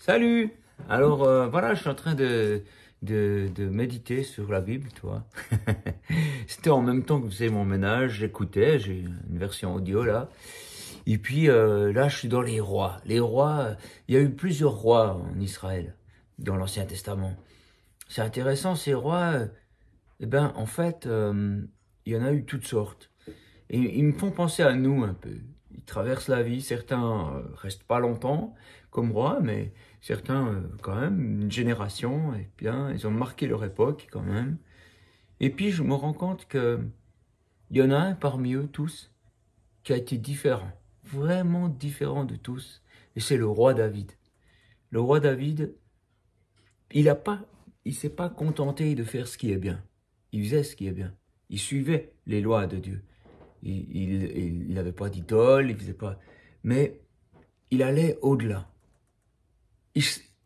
Salut Alors euh, voilà, je suis en train de, de, méditer sur la Bible, toi. C'était en même temps que vous mon ménage, j'écoutais, j'ai une version audio là. Et puis euh, là, je suis dans les rois. Les rois, il y a eu plusieurs rois en Israël, dans l'Ancien Testament. C'est intéressant, ces rois, euh, eh ben, en fait, il y en a eu toutes sortes. Et ils me font penser à nous un peu ils traversent la vie. Certains euh, restent pas longtemps comme roi, mais certains, euh, quand même, une génération, et bien, ils ont marqué leur époque quand même. Et puis, je me rends compte que y en a un parmi eux tous qui a été différent, vraiment différent de tous, et c'est le roi David. Le roi David, il a pas, il s'est pas contenté de faire ce qui est bien. Il faisait ce qui est bien. Il suivait les lois de Dieu. Il n'avait pas d'idole, il faisait pas. Mais il allait au-delà.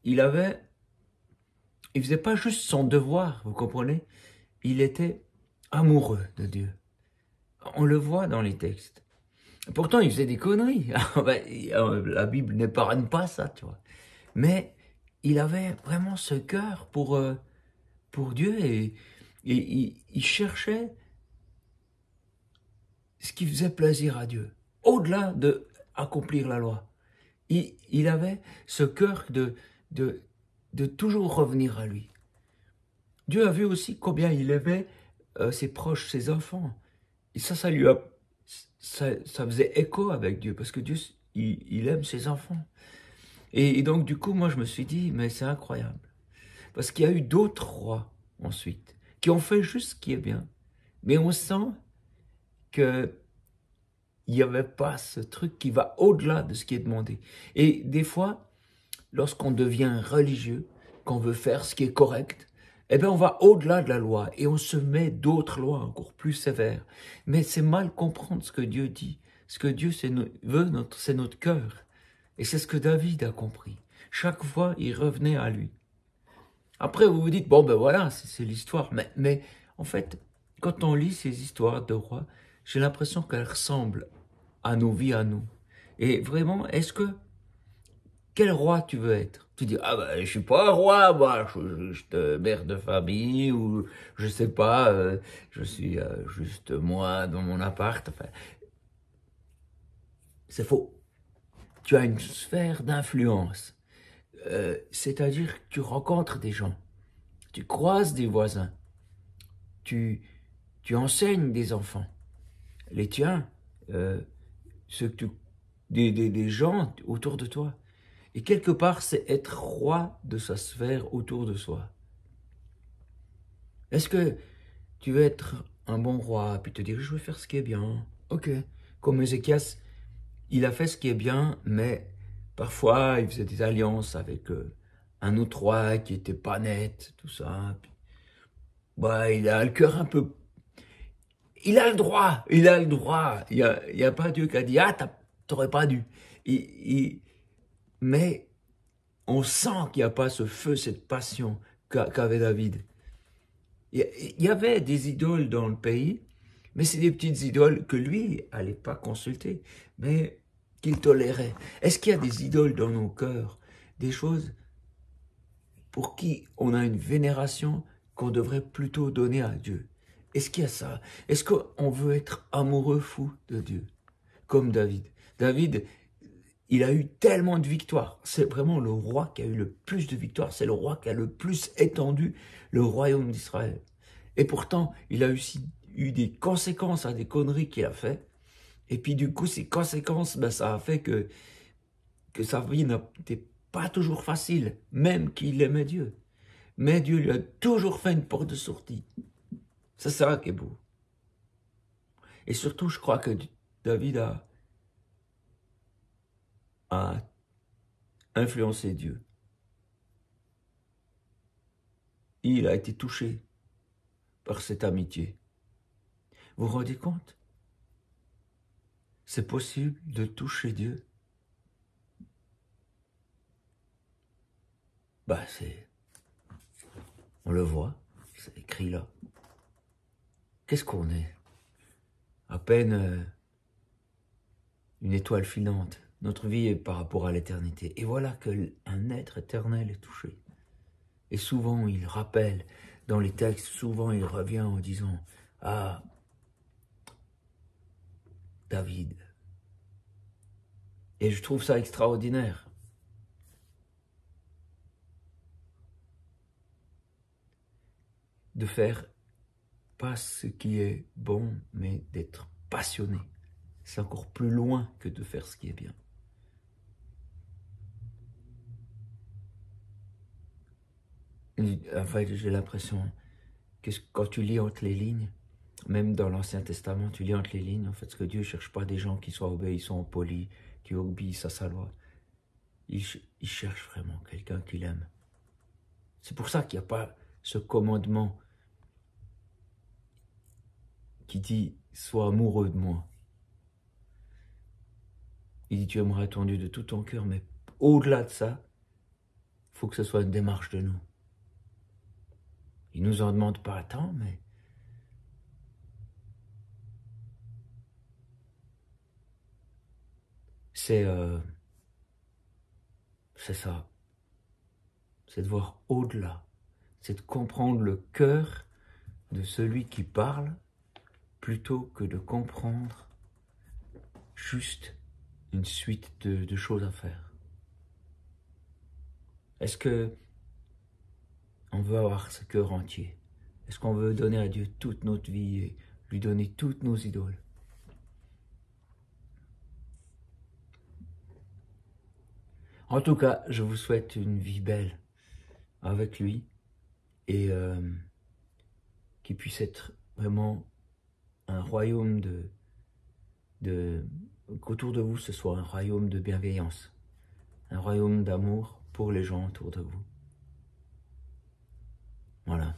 Il, avait. Il faisait pas juste son devoir, vous comprenez Il était amoureux de Dieu. On le voit dans les textes. Pourtant, il faisait des conneries. Ah euh, la Bible n'épargne pas ça, tu vois. Mais il avait vraiment ce cœur pour, euh, pour Dieu et, il, cherchait ce qui faisait plaisir à Dieu, au-delà de accomplir la loi. Il, avait ce cœur de, de, de, toujours revenir à lui. Dieu a vu aussi combien il aimait euh, ses proches, ses enfants. Et ça, ça lui ça, faisait écho avec Dieu, parce que Dieu, il, aime ses enfants. Et, et donc, du coup, moi, je me suis dit, mais c'est incroyable. Parce qu'il y a eu d'autres rois ensuite, qui ont fait juste ce qui est bien. Mais on sent que il n'y avait pas ce truc qui va au-delà de ce qui est demandé. Et des fois, lorsqu'on devient religieux, qu'on veut faire ce qui est correct, eh bien, on va au-delà de la loi et on se met d'autres lois encore plus sévères. Mais c'est mal comprendre ce que Dieu dit. Ce que Dieu veut, c'est notre cœur. Et c'est ce que David a compris. Chaque fois, il revenait à lui. Après, vous vous dites, bon, ben voilà, c'est l'histoire. Mais, mais en fait, quand on lit ces histoires de rois, j'ai l'impression qu'elle ressemble à nos vies, à nous. Et vraiment, est-ce que quel roi tu veux être Tu dis ah ben je suis pas un roi moi, je suis juste mère de famille ou je sais pas, euh, je suis euh, juste moi dans mon appart. Enfin, c'est faux. Tu as une sphère d'influence, euh, c'est-à-dire que tu rencontres des gens, tu croises des voisins, tu tu enseignes des enfants, les tiens, euh, que tu, des, des, gens autour de toi. Et quelque part, c'est être roi de sa sphère autour de soi. Est-ce que tu veux être un bon roi, puis te dire, je veux faire ce qui est bien Ok, comme Ézéchias, il a fait ce qui est bien, mais parfois, il faisait des alliances avec euh, un autre roi qui n'était pas net, tout ça. Puis, bah, il a le cœur un peu il a le droit, il a le droit. Il n'y a, pas Dieu qui a dit, ah, t'aurais pas dû. mais on sent qu'il n'y a pas ce feu, cette passion qu'avait David. Il y avait des idoles dans le pays, mais c'est des petites idoles que lui n'allait pas consulter, mais qu'il tolérait. Est-ce qu'il y a des idoles dans nos cœurs, des choses pour qui on a une vénération qu'on devrait plutôt donner à Dieu est-ce qu'il y a ça Est-ce qu'on veut être amoureux fou de Dieu Comme David. David, il a eu tellement de victoires. C'est vraiment le roi qui a eu le plus de victoires. C'est le roi qui a le plus étendu le royaume d'Israël. Et pourtant, il a aussi eu des conséquences à des conneries qu'il a faites. Et puis du coup, ces conséquences, ben, ça a fait que, que sa vie n'était pas toujours facile, même qu'il aimait Dieu. Mais Dieu lui a toujours fait une porte de sortie. C'est ça qui est beau. Et surtout, je crois que David a, influencé Dieu. Il a été touché par cette amitié. Vous vous rendez compte C'est possible de toucher Dieu. Bah, c'est. On le voit, c'est écrit là. Qu'est-ce qu'on est À peine euh, une étoile filante. Notre vie est par rapport à l'éternité. Et voilà qu'un être éternel est touché. Et souvent, il rappelle dans les textes, souvent il revient en disant Ah, David. Et je trouve ça extraordinaire. de faire pas ce qui est bon, mais d'être passionné. C'est encore plus loin que de faire ce qui est bien. En fait, j'ai l'impression que quand tu lis entre les lignes, même dans l'Ancien Testament, tu lis entre les lignes, en fait, ce que Dieu ne cherche pas des gens qui soient obéissants, polis, qui obéissent à sa loi. Il, il cherche vraiment quelqu'un qu'il aime. C'est pour ça qu'il n'y a pas ce commandement dit Sois amoureux de moi. Il dit Tu aimerais ton de tout ton cœur, mais au-delà de ça, il faut que ce soit une démarche de nous. Il nous en demande pas tant, mais. C'est. Euh, c'est ça. C'est de voir au-delà. C'est de comprendre le cœur de celui qui parle plutôt que de comprendre juste une suite de, choses à faire Est-ce que on veut avoir ce cœur entier Est-ce qu'on veut donner à Dieu toute notre vie et lui donner toutes nos idoles En tout cas, je vous souhaite une vie belle avec lui et euh, qui puisse être vraiment un royaume de, de qu'autour de vous ce soit un royaume de bienveillance, un royaume d'amour pour les gens autour de vous. Voilà.